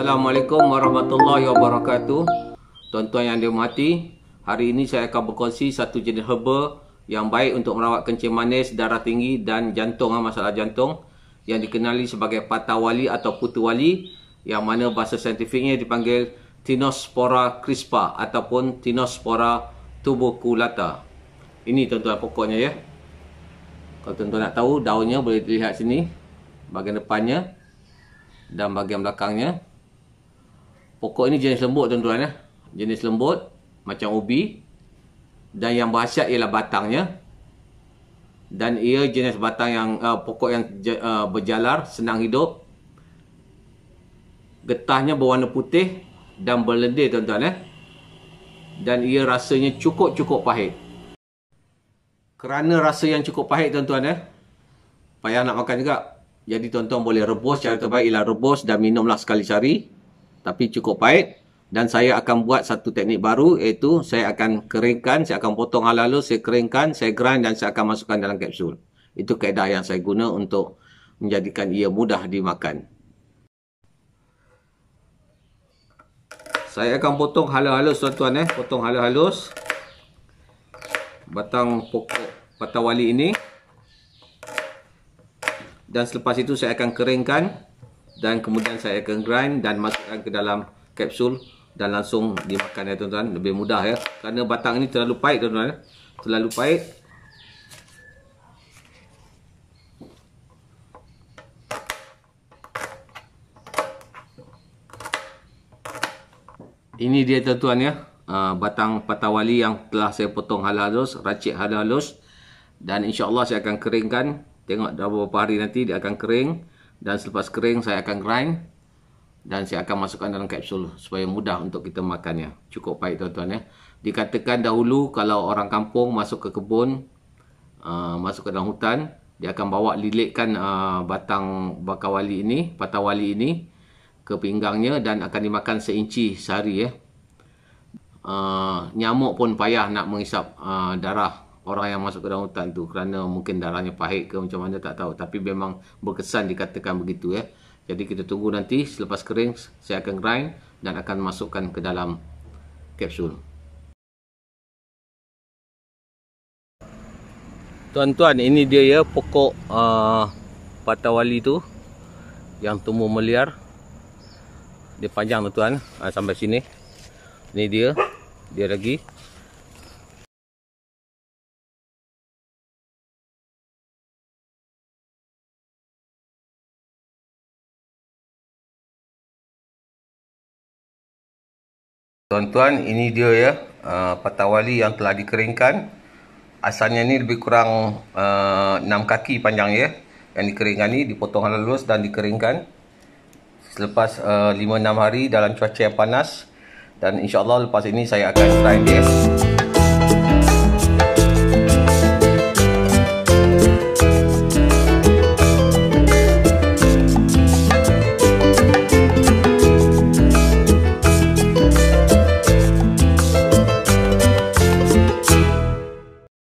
Assalamualaikum warahmatullahi wabarakatuh Tuan-tuan yang dihormati Hari ini saya akan berkongsi satu jenis herba Yang baik untuk merawat kencing manis, darah tinggi dan jantung ah, Masalah jantung Yang dikenali sebagai patah wali atau putu wali Yang mana bahasa saintifiknya dipanggil Tinospora crispa Ataupun Tinospora tuberculata Ini tuan-tuan pokoknya ya Kalau tuan-tuan nak tahu daunnya boleh dilihat sini Bagian depannya dan bahagian belakangnya Pokok ini jenis lembut tuan-tuan ya. Jenis lembut macam ubi. Dan yang berhasiat ialah batangnya. Dan ia jenis batang yang uh, pokok yang uh, berjalar, senang hidup. Getahnya berwarna putih dan berlendir tuan-tuan ya. Dan ia rasanya cukup-cukup pahit. Kerana rasa yang cukup pahit tuan-tuan ya. Payah nak makan juga. Jadi tuan-tuan boleh rebus. Cara terbaik ialah rebus dan minumlah sekali sehari tapi cukup pahit dan saya akan buat satu teknik baru iaitu saya akan keringkan, saya akan potong halus, saya keringkan, saya grind dan saya akan masukkan dalam kapsul. Itu kaedah yang saya guna untuk menjadikan ia mudah dimakan. Saya akan potong halus-halus tuan-tuan eh, potong halus-halus batang pokok patah ini. Dan selepas itu saya akan keringkan dan kemudian saya akan grind dan masukkan ke dalam kapsul dan langsung dimakan ya tuan-tuan lebih mudah ya kerana batang ini terlalu pahit tuan-tuan ya. terlalu pahit ini dia tuan-tuan ya ah, batang patawali yang telah saya potong halus racik halus dan insyaallah saya akan keringkan tengok dalam beberapa hari nanti dia akan kering dan selepas kering saya akan grind dan saya akan masukkan dalam kapsul supaya mudah untuk kita makannya cukup baik tuan-tuan ya dikatakan dahulu kalau orang kampung masuk ke kebun uh, masuk ke dalam hutan dia akan bawa lilitkan uh, batang bakar wali ini patah wali ini ke pinggangnya dan akan dimakan seinci sehari ya uh, nyamuk pun payah nak mengisap uh, darah orang yang masuk ke dalam hutan tu kerana mungkin darahnya pahit ke macam mana tak tahu tapi memang berkesan dikatakan begitu ya. Jadi kita tunggu nanti selepas kering saya akan grind dan akan masukkan ke dalam kapsul. Tuan-tuan ini dia ya pokok uh, patawali tu yang tumbuh meliar. Dia panjang tuan-tuan uh, sampai sini. Ini dia dia lagi Tuan-tuan, ini dia ya, uh, patah wali yang telah dikeringkan. Asalnya ni lebih kurang uh, 6 kaki panjang ya. Yang dikeringkan ni dipotong halus dan dikeringkan. Selepas uh, 5-6 hari dalam cuaca yang panas. Dan insyaAllah lepas ini saya akan try dia.